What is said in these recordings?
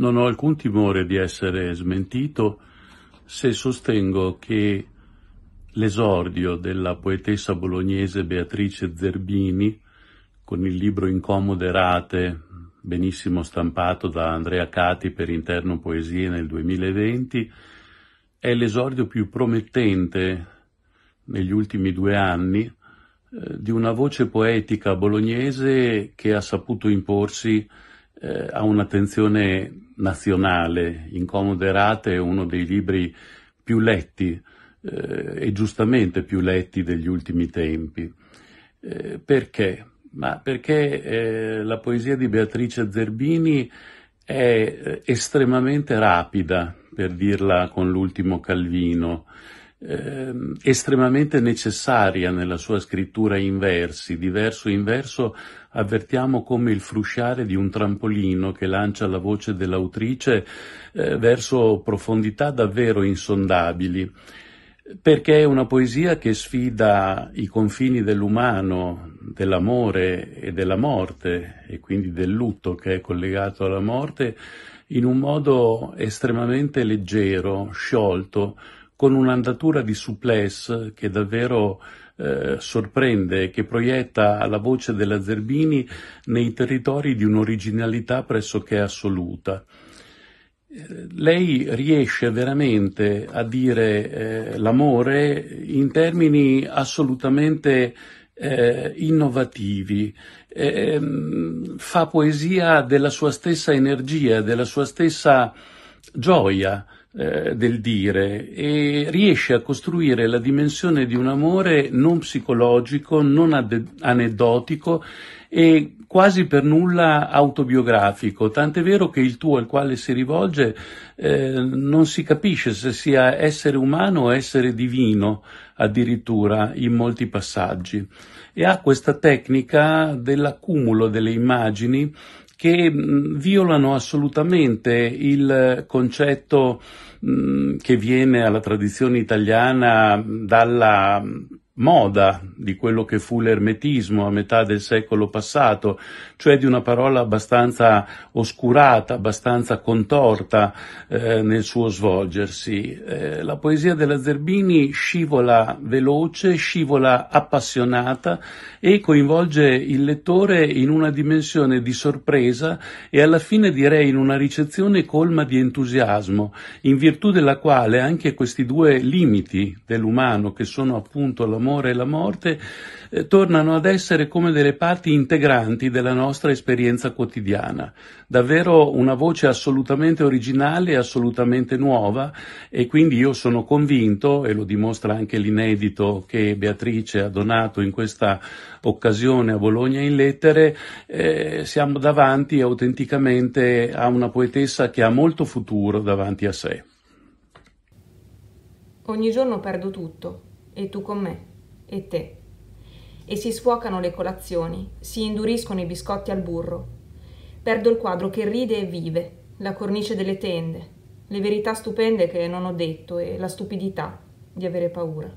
Non ho alcun timore di essere smentito se sostengo che l'esordio della poetessa bolognese Beatrice Zerbini con il libro Incomode Rate, benissimo stampato da Andrea Cati per Interno Poesie nel 2020, è l'esordio più promettente negli ultimi due anni eh, di una voce poetica bolognese che ha saputo imporsi eh, ha un'attenzione nazionale. Incomode Rate è uno dei libri più letti eh, e giustamente più letti degli ultimi tempi. Eh, perché? Ma perché eh, la poesia di Beatrice Zerbini è eh, estremamente rapida, per dirla con l'ultimo Calvino eh, estremamente necessaria nella sua scrittura in versi. Di verso in verso avvertiamo come il frusciare di un trampolino che lancia la voce dell'autrice eh, verso profondità davvero insondabili. Perché è una poesia che sfida i confini dell'umano, dell'amore e della morte, e quindi del lutto che è collegato alla morte, in un modo estremamente leggero, sciolto, con un'andatura di suplex che davvero eh, sorprende e che proietta la voce della Zerbini nei territori di un'originalità pressoché assoluta. Eh, lei riesce veramente a dire eh, l'amore in termini assolutamente eh, innovativi, eh, fa poesia della sua stessa energia, della sua stessa gioia. Eh, del dire e riesce a costruire la dimensione di un amore non psicologico, non ad- aneddotico e quasi per nulla autobiografico, tant'è vero che il tuo al quale si rivolge eh, non si capisce se sia essere umano o essere divino addirittura in molti passaggi e ha questa tecnica dell'accumulo delle immagini che mm, violano assolutamente il concetto mm, che viene alla tradizione italiana dalla moda di quello che fu l'ermetismo a metà del secolo passato, cioè di una parola abbastanza oscurata, abbastanza contorta eh, nel suo svolgersi. Eh, la poesia della Zerbini scivola veloce, scivola appassionata e coinvolge il lettore in una dimensione di sorpresa e alla fine direi in una ricezione colma di entusiasmo, in virtù della quale anche questi due limiti dell'umano che sono appunto l'amore l'amore e la morte eh, tornano ad essere come delle parti integranti della nostra esperienza quotidiana. Davvero una voce assolutamente originale e assolutamente nuova e quindi io sono convinto, e lo dimostra anche l'inedito che Beatrice ha donato in questa occasione a Bologna in lettere, eh, siamo davanti autenticamente a una poetessa che ha molto futuro davanti a sé. Ogni giorno perdo tutto e tu con me e tè. E si sfocano le colazioni, si induriscono i biscotti al burro. Perdo il quadro che ride e vive, la cornice delle tende, le verità stupende che non ho detto e la stupidità di avere paura.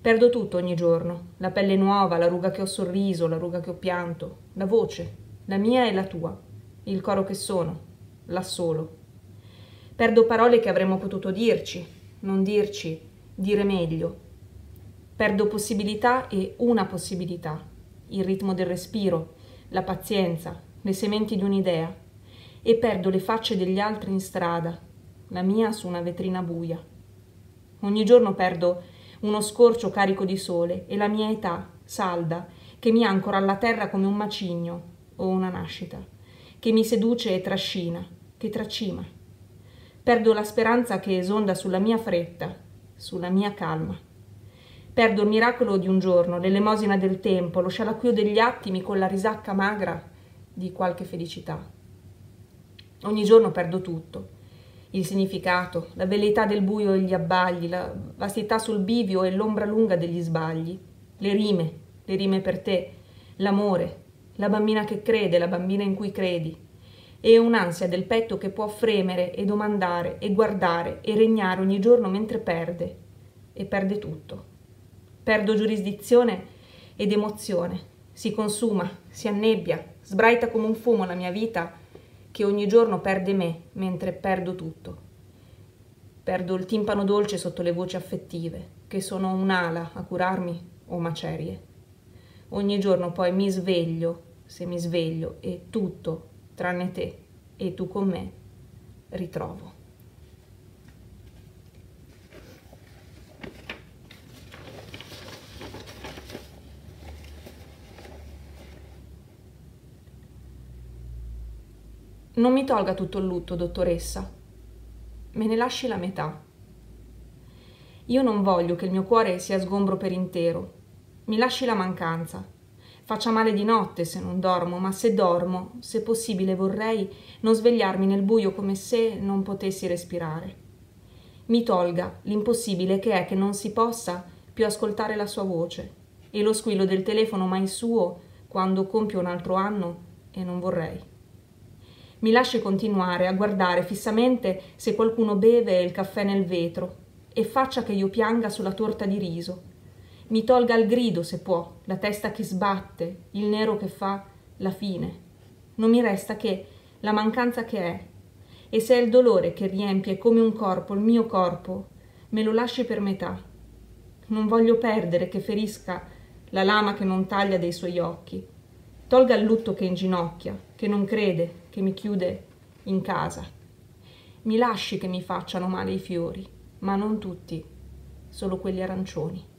Perdo tutto ogni giorno, la pelle nuova, la ruga che ho sorriso, la ruga che ho pianto, la voce, la mia e la tua, il coro che sono, la solo. Perdo parole che avremmo potuto dirci, non dirci, dire meglio, Perdo possibilità e una possibilità, il ritmo del respiro, la pazienza, le sementi di un'idea, e perdo le facce degli altri in strada, la mia su una vetrina buia. Ogni giorno perdo uno scorcio carico di sole e la mia età, salda, che mi ancora alla terra come un macigno o una nascita, che mi seduce e trascina, che tracima. Perdo la speranza che esonda sulla mia fretta, sulla mia calma. Perdo il miracolo di un giorno, l'elemosina del tempo, lo scialacquio degli attimi con la risacca magra di qualche felicità. Ogni giorno perdo tutto. Il significato, la velleità del buio e gli abbagli, la vastità sul bivio e l'ombra lunga degli sbagli, le rime, le rime per te, l'amore, la bambina che crede, la bambina in cui credi, e un'ansia del petto che può fremere e domandare e guardare e regnare ogni giorno mentre perde, e perde tutto perdo giurisdizione ed emozione, si consuma, si annebbia, sbraita come un fumo la mia vita che ogni giorno perde me mentre perdo tutto. Perdo il timpano dolce sotto le voci affettive, che sono un'ala a curarmi o macerie. Ogni giorno poi mi sveglio, se mi sveglio, e tutto, tranne te e tu con me, ritrovo. Non mi tolga tutto il lutto, dottoressa. Me ne lasci la metà. Io non voglio che il mio cuore sia sgombro per intero. Mi lasci la mancanza. Faccia male di notte se non dormo, ma se dormo, se possibile vorrei non svegliarmi nel buio come se non potessi respirare. Mi tolga l'impossibile che è che non si possa più ascoltare la sua voce e lo squillo del telefono mai suo quando compio un altro anno e non vorrei mi lasci continuare a guardare fissamente se qualcuno beve il caffè nel vetro e faccia che io pianga sulla torta di riso. Mi tolga il grido, se può, la testa che sbatte, il nero che fa la fine. Non mi resta che la mancanza che è. E se è il dolore che riempie come un corpo il mio corpo, me lo lasci per metà. Non voglio perdere che ferisca la lama che non taglia dei suoi occhi. Tolga il lutto che inginocchia, che non crede, che mi chiude in casa. Mi lasci che mi facciano male i fiori, ma non tutti, solo quelli arancioni.